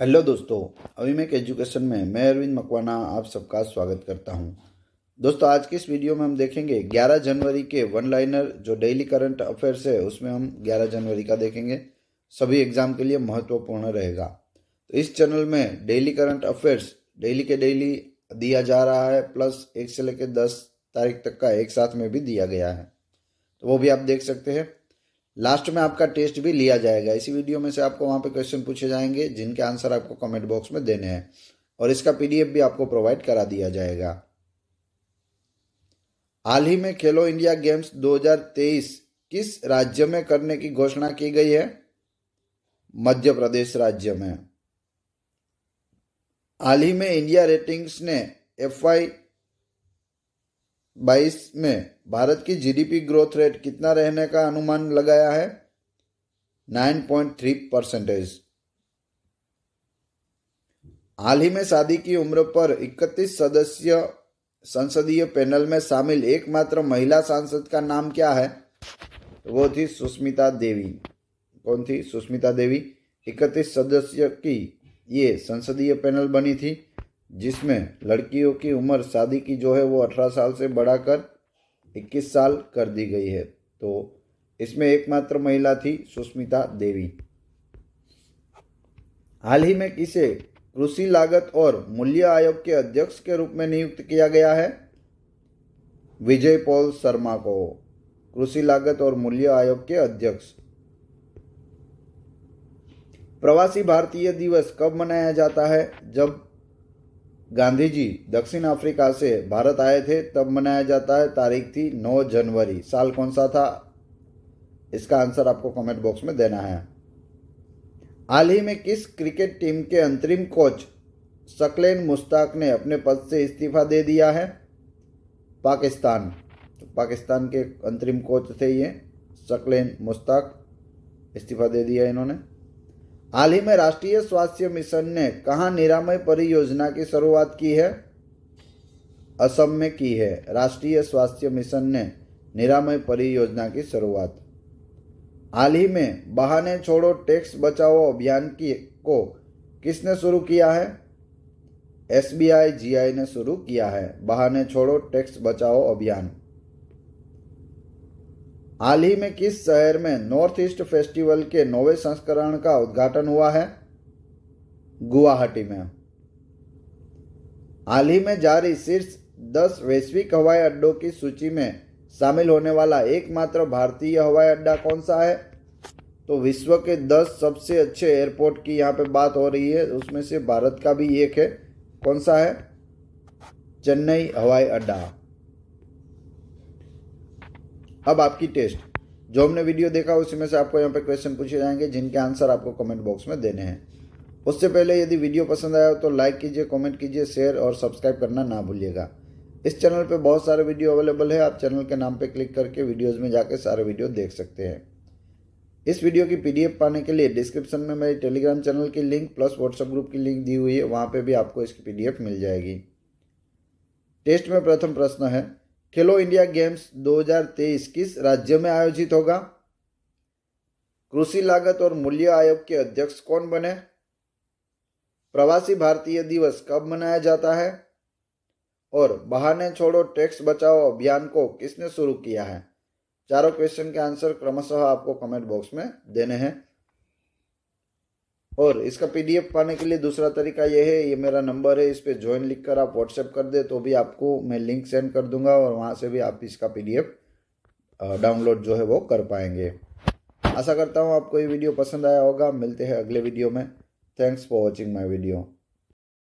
hello दोस्तों मैं education में मैं अरविंद मकवाना आप सबका स्वागत करता हूं दोस्तों आज की इस वीडियो में हम देखेंगे 11 जनवरी के वन लाइनर जो डेली करंट अफेयर्स है उसमें हम 11 जनवरी का देखेंगे सभी एग्जाम के लिए महत्वपूर्ण रहेगा तो इस चैनल में डेली करंट अफेयर्स डेली के डेली दिया जा रहा है प्लस एक से लेकर दस तारीख तक का एक साथ में भी दिया गया है तो वो भी आप देख सकते हैं लास्ट में आपका टेस्ट भी लिया जाएगा इसी वीडियो में से आपको वहाँ पे क्वेश्चन पूछे जाएंगे जिनके आंसर आपको कमेंट बॉक्स में देने हैं और इसका पीडीएफ भी आपको प्रोवाइड करा दिया जाएगा हाल ही में खेलो इंडिया गेम्स 2023 किस राज्य में करने की घोषणा की गई है मध्य प्रदेश राज्य में हाल ही में इंडिया रेटिंग्स ने एफ 2022 में भारत की जीडीपी ग्रोथ रेट कितना रहने का अनुमान लगाया है 9.3 परसेंटेज हाल ही में शादी की उम्र पर 31 सदस्य संसदीय पैनल में शामिल एकमात्र महिला सांसद का नाम क्या है तो वो थी सुष्मिता देवी कौन थी सुष्मिता देवी इकतीस सदस्य की ये संसदीय पैनल बनी थी जिसमें लड़कियों की उम्र शादी की जो है वो अठारह साल से बढ़ाकर इक्कीस साल कर दी गई है तो इसमें एकमात्र महिला थी सुष्मिता देवी हाल ही में किसे कृषि लागत और मूल्य आयोग के अध्यक्ष के रूप में नियुक्त किया गया है विजय पॉल शर्मा को कृषि लागत और मूल्य आयोग के अध्यक्ष प्रवासी भारतीय दिवस कब मनाया जाता है जब गांधी जी दक्षिण अफ्रीका से भारत आए थे तब मनाया जाता है तारीख थी 9 जनवरी साल कौन सा था इसका आंसर आपको कमेंट बॉक्स में देना है हाल ही में किस क्रिकेट टीम के अंतरिम कोच सकलेन मुश्ताक ने अपने पद से इस्तीफा दे दिया है पाकिस्तान तो पाकिस्तान के अंतरिम कोच थे ये सकलेन मुश्ताक इस्तीफा दे दिया इन्होंने हाल ही में राष्ट्रीय स्वास्थ्य मिशन ने कहा निरामय परियोजना की शुरुआत की है असम में की है राष्ट्रीय स्वास्थ्य मिशन ने निरामय परियोजना की शुरुआत हाल ही में बहाने छोड़ो टैक्स बचाओ अभियान की को किसने शुरू किया है एस बी आई जी आई ने शुरू किया है बहाने छोड़ो टैक्स बचाओ अभियान हाल ही में किस शहर में नॉर्थ ईस्ट फेस्टिवल के नौवे संस्करण का उद्घाटन हुआ है गुवाहाटी में हाल ही में जारी शीर्ष दस वैश्विक हवाई अड्डों की सूची में शामिल होने वाला एकमात्र भारतीय हवाई अड्डा कौन सा है तो विश्व के दस सबसे अच्छे एयरपोर्ट की यहाँ पे बात हो रही है उसमें से भारत का भी एक है कौन सा है चेन्नई हवाई अड्डा अब आपकी टेस्ट जो हमने वीडियो देखा उसी में से आपको यहाँ पर क्वेश्चन पूछे जाएंगे जिनके आंसर आपको कमेंट बॉक्स में देने हैं उससे पहले यदि वीडियो पसंद आया हो तो लाइक कीजिए कमेंट कीजिए शेयर और सब्सक्राइब करना ना भूलिएगा इस चैनल पे बहुत सारे वीडियो अवेलेबल है आप चैनल के नाम पे क्लिक करके वीडियोस में जाके सारे वीडियो देख सकते हैं इस वीडियो की पीडीएफ पाने के लिए डिस्क्रिप्शन में मेरे टेलीग्राम चैनल की लिंक प्लस व्हाट्सएप ग्रुप की लिंक दी हुई है वहाँ पर भी आपको इसकी पी मिल जाएगी टेस्ट में प्रथम प्रश्न है खेलो इंडिया गेम्स 2023 किस राज्य में आयोजित होगा कृषि लागत और मूल्य आयोग के अध्यक्ष कौन बने प्रवासी भारतीय दिवस कब मनाया जाता है और बहाने छोड़ो टैक्स बचाओ अभियान को किसने शुरू किया है चारों क्वेश्चन के आंसर क्रमशः आपको कमेंट बॉक्स में देने हैं और इसका पीडीएफ पाने के लिए दूसरा तरीका यह है ये मेरा नंबर है इस पर ज्वाइन लिख कर आप व्हाट्सएप कर दे तो भी आपको मैं लिंक सेंड कर दूंगा और वहाँ से भी आप इसका पीडीएफ डाउनलोड जो है वो कर पाएंगे आशा करता हूँ आपको ये वीडियो पसंद आया होगा मिलते हैं अगले वीडियो में thanks for watching my video